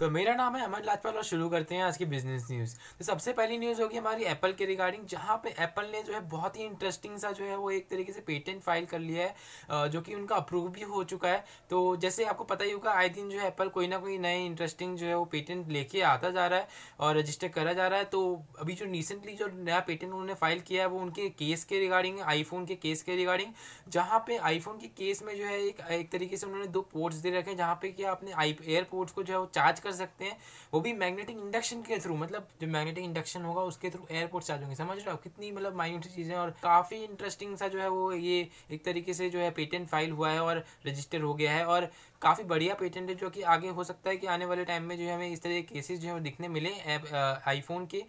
तो मेरा नाम है अमन लाजपाल और शुरू करते हैं आज की बिजनेस न्यूज़ तो सबसे पहली न्यूज़ होगी हमारी एप्पल के रिगार्डिंग जहाँ पे एप्पल ने जो है बहुत ही इंटरेस्टिंग सा जो है वो एक तरीके से पेटेंट फाइल कर लिया है जो कि उनका अप्रूव भी हो चुका है तो जैसे आपको पता ही होगा आए दिन जो है एप्पल कोई ना कोई नए इंटरेस्टिंग जो है वो पेटेंट लेके आता जा रहा है और रजिस्टर करा जा रहा है तो अभी जो रिसेंटली जो नया पेटेंट उन्होंने फाइल किया है वो उनके केस के रिगार्डिंग आईफोन के केस के रिगार्डिंग जहाँ पे आईफोन के केस में जो है एक तरीके से उन्होंने दो पोर्ट्स दे रखे हैं जहाँ पे कि आपने आई एयरपोर्ट्स को जो है वो चार्ज कर कर सकते हैं वो भी मैग्नेटिक इंडक्शन के थ्रू मतलब जो मैग्नेटिक इंडक्शन होगा उसके थ्रू एयरपोर्ट चार्ज होंगे समझ रहे हो कितनी मतलब माइन्यूट चीज़ें और काफ़ी इंटरेस्टिंग सा जो है वो ये एक तरीके से जो है पेटेंट फाइल हुआ है और रजिस्टर हो गया है और काफ़ी बढ़िया पेटेंट है जो कि आगे हो सकता है कि आने वाले टाइम में जो है हमें इस तरह के केसेस जो है वो दिखने मिले आईफोन के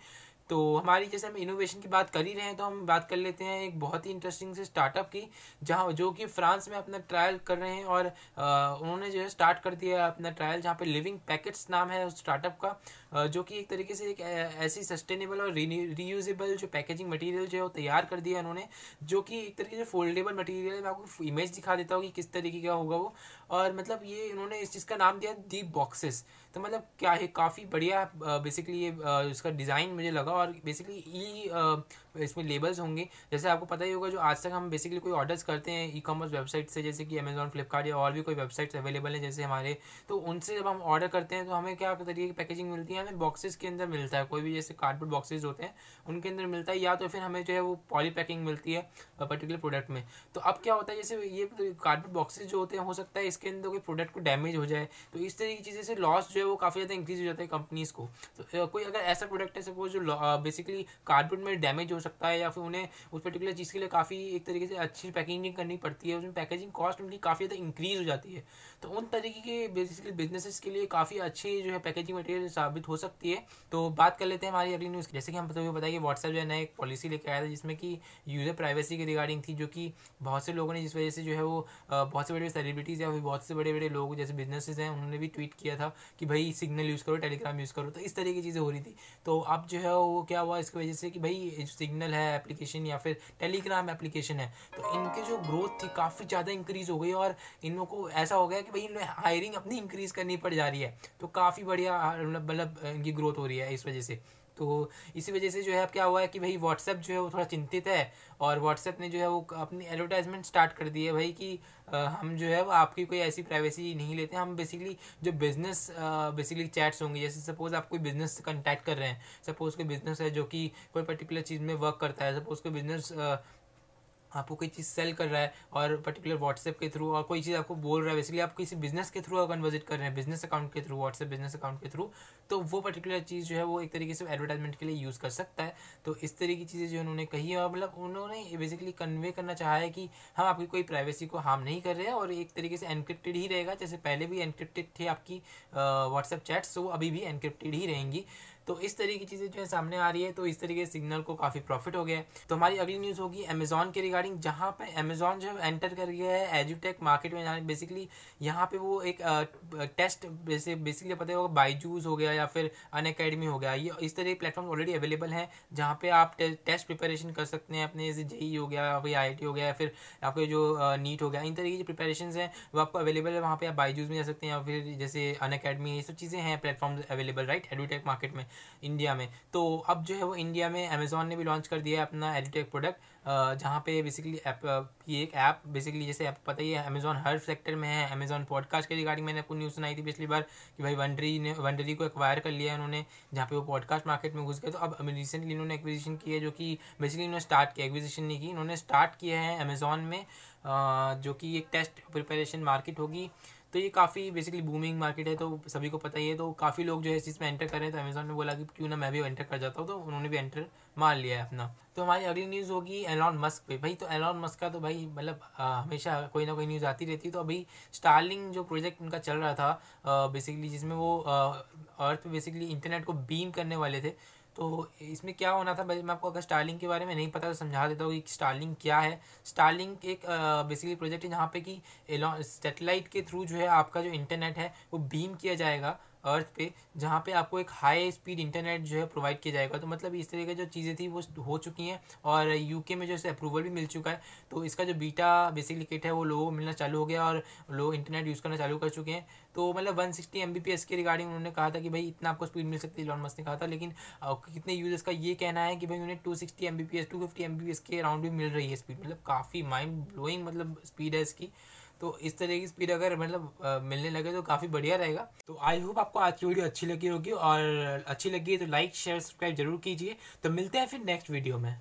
तो हमारी जैसे हम इनोवेशन की बात कर ही रहे हैं तो हम बात कर लेते हैं एक बहुत ही इंटरेस्टिंग से स्टार्टअप की जहाँ जो कि फ्रांस में अपना ट्रायल कर रहे हैं और उन्होंने जो है स्टार्ट कर दिया अपना ट्रायल जहाँ पे लिविंग पैकेट्स नाम है उस स्टार्टअप का जो कि एक तरीके से एक ऐसी सस्टेनेबल और रीयूजेबल जो पैकेजिंग मटीरियल जो है वो तैयार कर दिया उन्होंने जो कि एक तरीके से फोल्डेबल मटीरियल मैं आपको इमेज दिखा देता हूँ कि किस तरीके का होगा वो और मतलब ये इन्होंने इस चीज़ का नाम दिया दी बॉक्सेस तो मतलब क्या है काफ़ी बढ़िया बेसिकली ये इसका डिज़ाइन मुझे लगा और बेसिकली ई इसमें लेबल्स होंगे जैसे आपको पता ही होगा जो आज तक हम बेसिकली कोई ऑर्डर्स करते हैं ई कॉमर्स वेबसाइट से जैसे कि अमेजोन फ्लिपकार्ट या और भी कोई वेबसाइट्स अवेलेबल हैं जैसे हमारे तो उनसे जब हम ऑर्डर करते हैं तो हमें क्या तरीके की पैकेजिंग मिलती है हमें बॉक्सेस के अंदर मिलता है कोई भी जैसे कार्डबोर्ड बॉक्सेज होते हैं उनके अंदर मिलता है या तो फिर हमें जो है वो पॉली पैकिंग मिलती है पर्टिकुलर प्रोडक्ट में तो अब क्या होता है जैसे ये कार्डबोर्ड बॉक्सेज जो होते हैं हो सकता है इसके अंदर कोई प्रोडक्ट को डैमेज हो जाए तो इस तरीके की चीज़ें से लॉस जो है वो काफ़ी ज़्यादा इंक्रीज हो जाता है कंपनीज़ को तो कोई अगर ऐसा प्रोडक्ट है सपोज जो बेसिकली कार्डबोर्ड में डैमेज हो सकता है या फिर उन्हें उस पर्टिकुलर चीज़ के लिए काफ़ी एक तरीके से अच्छी पैकेजिंग करनी पड़ती है उसमें पैकेजिंग कॉस्ट उनकी काफ़ी ज़्यादा इंक्रीज़ हो जाती है तो उन तरीके के बेसिकली बिजनेसेस के लिए काफ़ी अच्छी जो है पैकेजिंग मटेरियल साबित हो सकती है तो बात कर लेते हैं हमारी अगली न्यूज़ जैसे कि हम सभी बताइए व्हाट्सएप जो है नए एक पॉलिसी लेकर आया था जिसमें कि यूज़र प्राइवेसी के रिगार्डिंग थी जो कि बहुत से लोगों ने जिस वजह से जो है वो बहुत से बड़े बड़े सेलिब्रिटीज़ या फिर बहुत से बड़े बड़े लोग जैसे बिजनेसेस हैं उन्होंने भी ट्वीट किया था कि भाई सिग्नल यूज़ करो टेलीग्राम यूज़ करो तो इस तरह की चीज़ें हो रही थी तो अब जो है वो वो क्या हुआ इसकी वजह से कि भाई सिग्नल है एप्लीकेशन या फिर टेलीग्राम एप्लीकेशन है तो इनकी जो ग्रोथ थी काफ़ी ज़्यादा इंक्रीज़ हो गई और इन लोगों को ऐसा हो गया कि भाई इनमें हायरिंग अपनी इंक्रीज़ करनी पड़ जा रही है तो काफ़ी बढ़िया मतलब, मतलब इनकी ग्रोथ हो रही है इस वजह से तो इसी वजह से जो है क्या हुआ है कि भाई व्हाट्सएप जो है वो थोड़ा चिंतित है और व्हाट्सएप ने जो है वो अपनी एडवर्टाइजमेंट स्टार्ट कर दी है भाई कि हम जो है वो आपकी कोई ऐसी प्राइवेसी नहीं लेते हम बेसिकली जो बिज़नेस बेसिकली चैट्स होंगे जैसे सपोज़ आप कोई बिज़नेस से कंटैक्ट कर रहे हैं सपोज़ कोई बिज़नेस है जो कि कोई पर्टिकुलर चीज़ में वर्क करता है सपोज़ कोई बिज़नेस आपको कोई चीज़ सेल कर रहा है और पर्टिकुलर व्हाट्सएप के थ्रू और कोई चीज़ आपको बोल रहा है बेसिकली आप किसी बिजनेस के थ्रू अगर विजिट कर रहे हैं बिजनेस अकाउंट के थ्रू व्हाट्सएप बिजनेस अकाउंट के थ्रू तो वो पर्टिकुलर चीज़ जो है वो एक तरीके से एडवर्टाइजमेंट के लिए यूज़ कर सकता है तो इस तरीके की चीज़ें जो उन्होंने कही है मतलब उन्होंने बेसिकली कन्वे करना चाहा है कि हम आपकी कोई प्राइवेसी को हार्म नहीं कर रहे हैं और एक तरीके से एनक्रिप्टेड ही रहेगा जैसे पहले भी एनक्रिप्टेड थे आपकी व्हाट्सएप चैट्स तो वो अभी भी एनक्रिप्टेड ही रहेंगी तो इस तरह की चीज़ें जो है सामने आ रही है तो इस तरीके सिग्नल को काफ़ी प्रॉफिट हो गया है तो हमारी अगली न्यूज़ होगी अमेजोन के रिगार्डिंग जहां पर अमेजोन जो एंटर कर गया है एजुटेक मार्केट में जाने बेसिकली यहाँ पे वो एक टेस्ट जैसे बेसिकली पता होगा बाईजूज हो गया या फिर अन अकेडमी हो गया ये इस तरह के प्लेटफॉर्म ऑलरेडी अवेलेबल है जहाँ पे आप टेस्ट प्रिपेरेशन कर सकते हैं अपने जैसे जेई e हो गया आई आई टी हो गया या फिर आपके जो नीट हो गया इन तरीके की प्रिपेरेशन है वो आपको अवेलेबल है वहाँ पे आप बाईजूज में जा सकते हैं या फिर जैसे अन अकेडमी ये सब चीज़ें हैं platform available right edutech market में इंडिया में तो अब जो है वो इंडिया में अमेज़ोन ने भी लॉन्च कर दिया है अपना एडिटेक प्रोडक्ट जहाँ पे बेसिकली ये एक ऐप बेसिकली जैसे आपको पता ही है अमेजोन हर सेक्टर में है अमेजोन पॉडकास्ट के रिगार्डिंग मैंने आपको न्यूज़ सुनाई थी पिछली बार कि भाई वनडरी ने वनडरी को एक्वायर कर लिया है उन्होंने जहाँ पे वो पॉडकास्ट मार्केट में घुस गए तो अब रिसेंटली इन्होंने एक्विजिशन किया जो कि बेसिकली इन्होंने स्टार्ट किया एक्विजिशन नहीं की इन्होंने स्टार्ट किया है अमेजोन में जो कि एक टेस्ट प्रिपरेशन मार्केट होगी तो ये काफ़ी बेसिकली बूमिंग मार्केट है तो सभी को पता ही है तो काफ़ी लोग जो है इस चीज़ में एंटर कर रहे हैं तो अमेज़ॉन ने बोला कि क्यों ना मैं भी एंटर कर जाता हूँ तो उन्होंने भी एंटर मार लिया है अपना तो हमारी अगली न्यूज़ होगी एलॉन मस्क पे भाई तो एलॉन मस्क का तो भाई मतलब हमेशा कोई ना कोई न्यूज़ आती रहती है तो अभी स्टारलिंग जो प्रोजेक्ट उनका चल रहा था बेसिकली जिसमें वो अर्थ बेसिकली इंटरनेट को बीम करने वाले थे तो इसमें क्या होना था मैं आपको अगर स्टारलिंग के बारे में नहीं पता तो समझा देता हूँ कि स्टारलिंग क्या है स्टारलिंग एक बेसिकली प्रोजेक्ट है जहाँ पे कि सेटेलाइट के थ्रू जो है आपका जो इंटरनेट है वो बीम किया जाएगा अर्थ पे जहाँ पे आपको एक हाई स्पीड इंटरनेट जो है प्रोवाइड किया जाएगा तो मतलब इस तरह की जो चीज़ें थी वो हो चुकी हैं और यूके में जो है अप्रूवल भी मिल चुका है तो इसका जो बीटा बेसिकली किट है वो लोगों को मिलना चालू हो गया और लोग इंटरनेट यूज़ करना चालू कर चुके हैं तो मतलब one sixty M B P S के रिगार्डिंग उन्होंने कहा था कि भाई इतना आपको स्पीड मिल सकती है लॉन मस्क ने कहा था लेकिन कितने यूजर्स का ये कहना है कि भाई उन्हें two sixty M B P S two fifty M B P S के अराउंड भी मिल रही है स्पीड मतलब काफ़ी माइंड ब्लोइंग मतलब स्पीड है इसकी तो इस तरह की स्पीड अगर मतलब मिलने लगे तो काफ़ी बढ़िया रहेगा तो आई होप आपको आज की वीडियो अच्छी लगी होगी और अच्छी लगी है तो लाइक शेयर सब्सक्राइब जरूर कीजिए तो मिलते हैं फिर नेक्स्ट वीडियो में